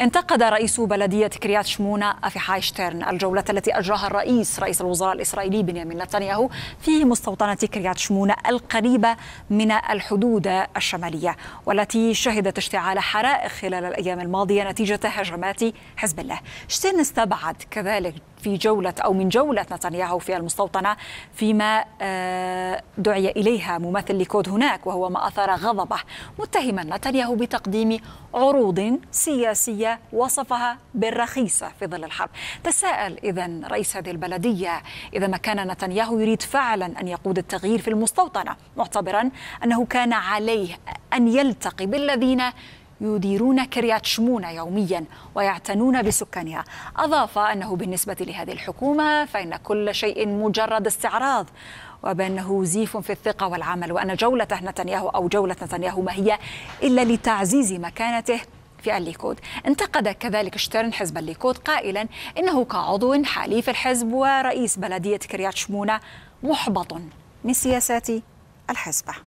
انتقد رئيس بلدية كريات شمونة أفيحاي شتيرن الجولة التي أجراها الرئيس رئيس الوزراء الإسرائيلي بنيامين نتنياهو في مستوطنة كريات شمونة القريبة من الحدود الشمالية والتي شهدت اشتعال حرائق خلال الأيام الماضية نتيجة هجمات حزب الله شتيرن استبعد كذلك في جولة أو من جولة نتنياهو في المستوطنة فيما آه، دعي إليها ممثل ليكود هناك وهو ما أثار غضبه متهما نتنياهو بتقديم عروض سياسية وصفها بالرخيصة في ظل الحرب تساءل إذا رئيس هذه البلدية إذا ما كان نتنياهو يريد فعلا أن يقود التغيير في المستوطنة معتبرا أنه كان عليه أن يلتقي بالذين يديرون كريات شمونة يوميا ويعتنون بسكانها أضاف أنه بالنسبة لهذه الحكومة فإن كل شيء مجرد استعراض وبأنه زيف في الثقة والعمل وأن جولة نتنياهو أو جولة نتنياهو ما هي إلا لتعزيز مكانته في الليكود انتقد كذلك شترن حزب الليكود قائلا إنه كعضو حالي في الحزب ورئيس بلدية كريات شمونة محبط من سياسات الحزب